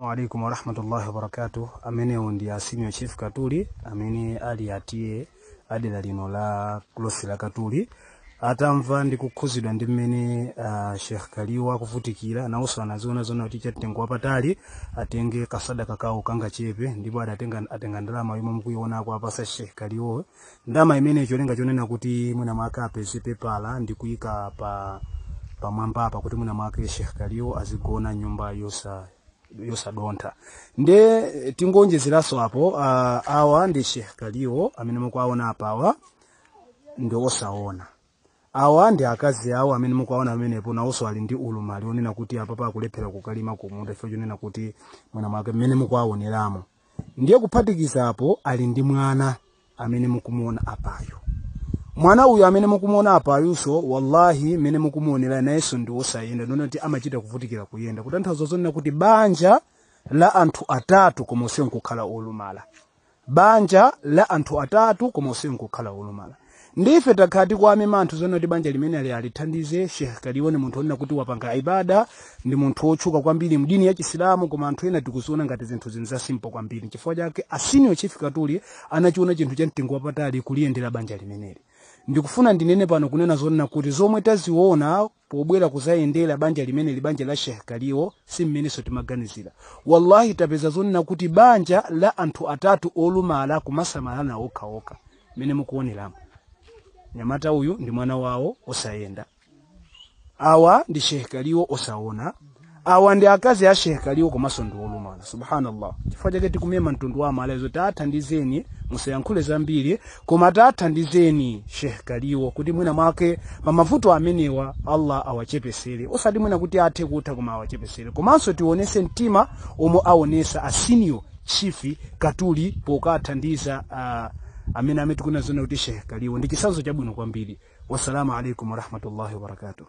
alaikum warahmatullahi wabarakatuh amene undi wa chief katuli amene ali atiye adera lino la klosi la katuli atamva ndikukhuzidwa ndi mmene uh, ah, sheikh kaliwa akuvutikira nawonso anaziona zona kuti chatengo wapatali atenge kasada kasadaka kawo kangachepe ndipo adatenga atenga ndalama yomwe mukuionako apasa sheikh kaliwa ndama imene cholenga chonena kuti mwina mwake apeze pepala ndi ndikuyika pa pamwambapa kuti mwina mwake sheikh kaliwa azigona nyumba yosa yosadontha. nde eh, tingonjezeranso apo uh, awa ndi chihikaliwo amene mukuaona apawa ndi osaona awa ndi akazi awo amene mukuaona pamenepo nawonso ali ndi ulumali onena kuti apa pakulephera kukalima kumunda chifukwa chonena kuti mwana mwake mmene mukuaoneramo ndiye kuphatikizapo ali ndi mwana amene mukumuona apayo mwana uyu amene mukumona apa ayuso wallahi mene mukumuonera nayenso ndi wosayenda ndona kuti amachita kuvutikira kuyenda kutanthauza zonena kuti banja la anthu atatu koma usiyo nkukhala olumala banja la anthu atatu koma usiyo nkukhala olumala ndife takhala tikwame manthu zonena kuti banja limene ali alithandize sheikh kaliwone munthu onena kuti wapanga ibada ndi munthu wotchuka kwambiri mdini ya chisilamu koma anthu ena tikuziona ngati zinthu zini zasimpo kwambiri chifukwa chake asinio chifika tuli anachiona chinthu cha mtengo wapatali kuliyendera banja limeneli ndikufuna ndinene pano kunena zonena kuti zomwe taziona pobwera kuzayendera banja limene li banja la sheikh kaliwo si mmenenso timaganizira wallahi tapeza zonena kuti banja la anthu atatu olumala kumasamalana okha mene mukuoneramo nyamata uyu ndi mwana wawo osayenda awa ndi sheikh kaliwo osaona awa akazi a sheikh aliwo komanso ndi olumala subhanallah chifukwa chake tikumema mtundu wa amalezo taathandizeni musayankhule zambiri koma taathandizeni shekh kaliwo kuti mwina mwake mamavuto amenewa allah awachepesere osati mwina kuti athe kutha koma awachepesere komanso tionese mtima omwe aonesa asinio chifi chief katuli pokaathandiza uh, amene amene tikunazona kuti shekh kaliwo ndi chisanzo chabwino kwambiri wassalamu alaikum warahmatullahi wabarakatuh